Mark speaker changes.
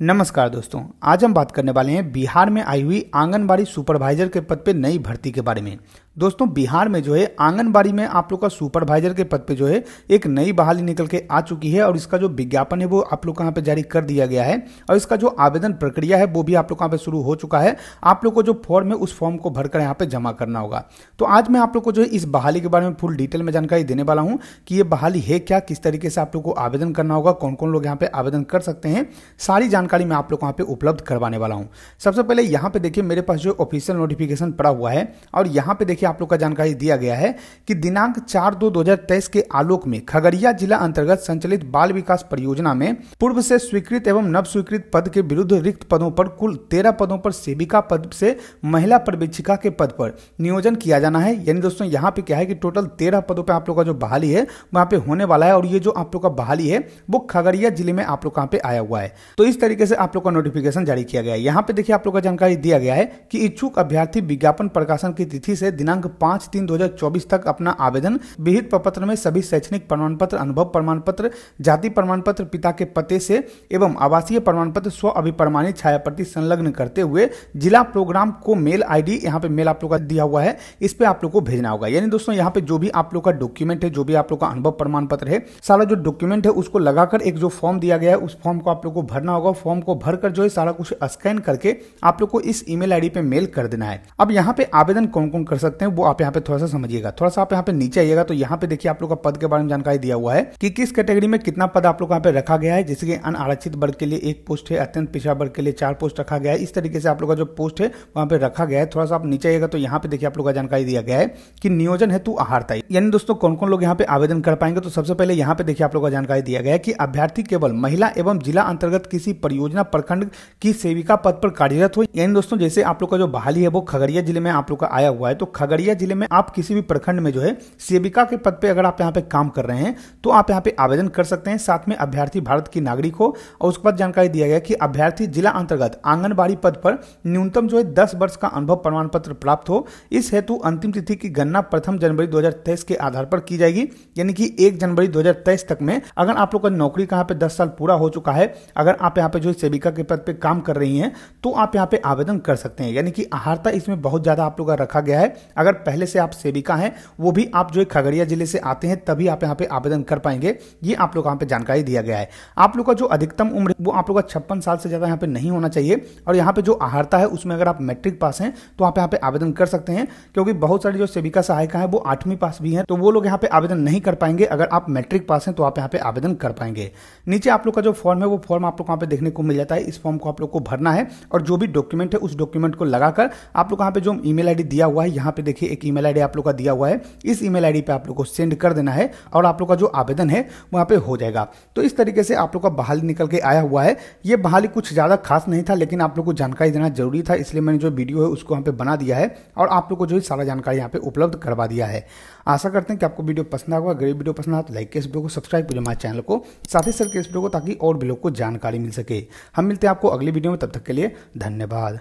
Speaker 1: नमस्कार दोस्तों आज हम बात करने वाले हैं बिहार में आई हुई आंगनबाड़ी सुपरवाइजर के पद पर नई भर्ती के बारे में दोस्तों बिहार में जो है आंगनबाड़ी में आप लोग का सुपरवाइजर के पद पे जो है एक नई बहाली निकल के आ चुकी है और इसका जो विज्ञापन है वो आप लोग कहाँ पे जारी कर दिया गया है और इसका जो आवेदन प्रक्रिया है वो भी आप लोग कहाँ पे शुरू हो चुका है आप लोग को जो फॉर्म है उस फॉर्म को भरकर यहाँ पे जमा करना होगा तो आज मैं आप लोग को जो है इस बहाली के बारे में फुल डिटेल में जानकारी देने वाला हूँ कि ये बहाली है क्या किस तरीके से आप लोग को आवेदन करना होगा कौन कौन लोग यहाँ पे आवेदन कर सकते हैं सारी जानकारी मैं आप लोग को यहाँ पे उपलब्ध करवाने वाला हूँ सबसे पहले यहाँ पे देखिए मेरे पास जो ऑफिशियल नोटिफिकेशन पड़ा हुआ है और यहाँ पे देखिए आप लोग का जानकारी दिया गया है कि दिनांक चार दो दो के आलोक में खगड़िया जिला अंतर्गत संचालित बाल विकास परियोजना में पूर्व से स्वीकृत एवं नव स्वीकृत पद के विरुद्ध रिक्त पदों पर कुल तेरह पदों पर सेविका पद से महिला पर्यवेक्षिका के पद पर नियोजन किया जाना है यानी दोस्तों यहाँ पे क्या है कि टोटल तेरह पदों पर आप लोग का जो बहाली है वहाँ पे होने वाला है और ये जो आप लोग का बहाली है वो खगड़िया जिले में आप लोग कहाँ पे आया हुआ है तो इस तरीके से आप लोग का नोटिफिकेशन जारी किया गया है यहाँ पे देखिए आप लोग का जानकारी दिया गया है कि इच्छुक अभ्यर्थी विज्ञापन प्रकाशन की तिथि से दिनांक दिनांक पांच तीन चौबीस तक अपना आवेदन विहित प्रपत्र में सभी शैक्षणिक प्रमाण पत्र अनुभव प्रमाण पत्र जाति प्रमाण पत्र पिता के पते से एवं आवासीय प्रमाण पत्र स्व अभिप्रमाणित छाया प्रति संलग्न करते हुए जिला प्रोग्राम को मेल आई डी यहाँ पे मेल आप लोग का दिया हुआ है इस पे आप लोग को भेजना होगा यानी दोस्तों यहाँ पे जो भी आप लोग का डॉक्यूमेंट है जो भी आप लोग का अनुभव प्रमाण पत्र है सारा जो डॉक्यूमेंट है उसको लगाकर एक जो फॉर्म दिया गया है उस फॉर्म को आप लोग को भरना होगा फॉर्म को भरकर जो है सारा कुछ स्कैन करके आप लोग को इस ईमेल आईडी पे मेल कर देना है अब यहाँ पे आवेदन कौन कौन कर सकते सकते हैं वो आप यहाँ पे थोड़ा सा समझिएगा थोड़ा सा आप यहाँ पे नीचे आइएगा तो यहाँ पे देखिए आप लोग का पद के बारे में जानकारी दिया हुआ है कि किस कैटेगरी में कितना पद आप लोग यहाँ पे रखा गया है जैसे कि अनारक्षित वर्ग के लिए एक पोस्ट है अत्यंत पिछड़ा वर्ग के लिए चार पोस्ट रखा गया है इस तरीके से आप लोग का जो पोस्ट है वहाँ पे रखा गया है थोड़ा सा आप नीचे आइएगा तो यहाँ पे देखिए आप लोग का जानकारी दिया गया है कि नियोजन हेतु आहारता यानी दोस्तों कौन कौन लोग यहाँ पे आवेदन कर पाएंगे तो सबसे पहले यहाँ पे देखिए आप लोग का जानकारी दिया गया है कि अभ्यर्थी केवल महिला एवं जिला अंतर्गत किसी परियोजना प्रखंड की सेविका पद पर कार्यरत हो यानी दोस्तों जैसे आप लोग का जो बहाली है वो खगड़िया जिले में आप लोग का आया हुआ है तो खगड़िया जिले में आप किसी भी प्रखंड में जो है सेविका के पद पे अगर आप यहाँ पे काम कर रहे हैं तो आप यहाँ पे आवेदन कर सकते हैं साथ में अभ्यर्थी भारत की नागरिक हो और उसके बाद जानकारी दिया गया कि अभ्यर्थी जिला अंतर्गत आंगनबाड़ी पद पर न्यूनतम जो है दस वर्ष का अनुभव प्रमाण पत्र प्राप्त हो इस हेतु अंतिम तिथि की गणना प्रथम जनवरी दो के आधार पर की जाएगी यानी कि एक जनवरी दो तक में अगर आप लोग का नौकरी कहाँ पे दस साल पूरा हो चुका है अगर आप यहाँ पे जो है सेविका के पद पे काम कर रही है तो आप यहाँ पे आवेदन कर सकते हैं यानी कि आहारता इसमें बहुत ज्यादा आप लोग का रखा गया है अगर पहले से आप सेविका हैं वो भी आप जो खगड़िया जिले से आते हैं तभी आप यहाँ पे आवेदन कर पाएंगे ये आप लोग यहाँ पे जानकारी दिया गया है आप लोग का जो अधिकतम उम्र वो आप लोग का छप्पन साल से ज़्यादा यहाँ पे नहीं होना चाहिए और यहाँ पे जो आहारता है उसमें अगर आप मैट्रिक पास हैं तो आप यहाँ पे आवेदन कर सकते हैं क्योंकि बहुत सारी जो सेविका सहायिका है वो आठवीं पास भी है तो वो लोग यहाँ पे आवेदन नहीं कर पाएंगे अगर आप मैट्रिक पास हैं तो आप यहाँ पे आवेदन कर पाएंगे नीचे आप लोग का जो फॉर्म है वो फॉर्म आप लोग यहाँ पे देखने को मिल जाता है इस फॉर्म को आप लोग को भरना है और जो भी डॉक्यूमेंट है उस डॉक्यूमेंट को लगाकर आप लोग यहाँ पे जो ई मेल दिया हुआ है यहाँ पे देखिए एक ईमेल आईडी आप लोग का दिया हुआ है इस ईमेल आईडी पे आप लोग को सेंड कर देना है और आप लोग का जो आवेदन है वहां पे हो जाएगा तो इस तरीके से आप लोग का बहाली निकल के आया हुआ है ये बहाली कुछ ज़्यादा खास नहीं था लेकिन आप लोग को जानकारी देना जरूरी था इसलिए मैंने जो वीडियो है उसको यहाँ पे बना दिया है और आप लोग को जो है सारा जानकारी यहाँ पे उपलब्ध करवा दिया है आशा करते हैं कि आपको वीडियो पसंद आएगा अगर वीडियो पसंद आए तो लाइक के इस वीडियो को सब्सक्राइब कीजिए हमारे चैनल को साथ ही सर के इस वीडियो को ताकि और भी लोग को जानकारी मिल सके हम मिलते हैं आपको अगली वीडियो में तब तक के लिए धन्यवाद